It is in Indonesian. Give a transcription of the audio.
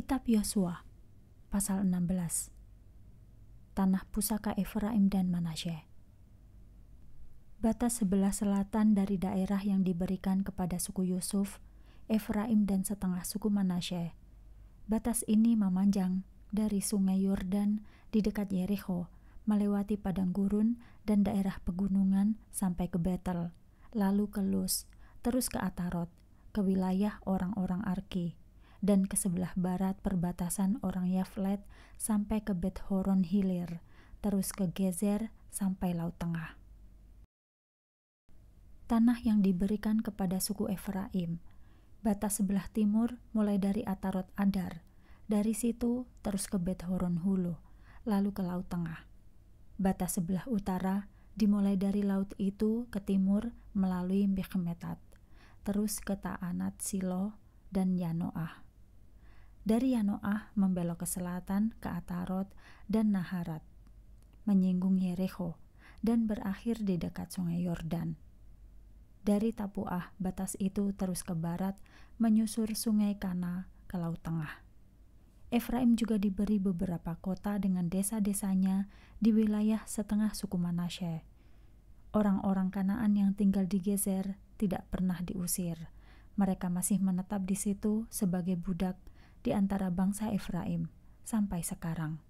Kitab Yosua pasal 16 Tanah pusaka Efraim dan Manasye Batas sebelah selatan dari daerah yang diberikan kepada suku Yusuf, Efraim dan setengah suku Manasye. Batas ini memanjang dari sungai Yordan di dekat Yeriko, melewati padang gurun dan daerah pegunungan sampai ke Betel, lalu ke Luz, terus ke Atarot, ke wilayah orang-orang Arki dan ke sebelah barat perbatasan orang Yaflet sampai ke Bet Horon Hilir, terus ke Gezer sampai Laut Tengah. Tanah yang diberikan kepada suku Efraim, batas sebelah timur mulai dari Atarot Adar, dari situ terus ke Bet Horon Hulu, lalu ke Laut Tengah. Batas sebelah utara dimulai dari laut itu ke timur melalui Mechmetat, terus ke Ta'anat Silo dan Yanoah. Dari Yanoah membelok ke selatan ke Atarot dan Naharat, menyinggung Yericho, dan berakhir di dekat sungai Yordan. Dari Tapuah, batas itu terus ke barat menyusur sungai Kana ke Laut Tengah. Efraim juga diberi beberapa kota dengan desa-desanya di wilayah setengah suku Manasye. Orang-orang Kanaan yang tinggal di Gezer tidak pernah diusir. Mereka masih menetap di situ sebagai budak di antara bangsa Efraim sampai sekarang.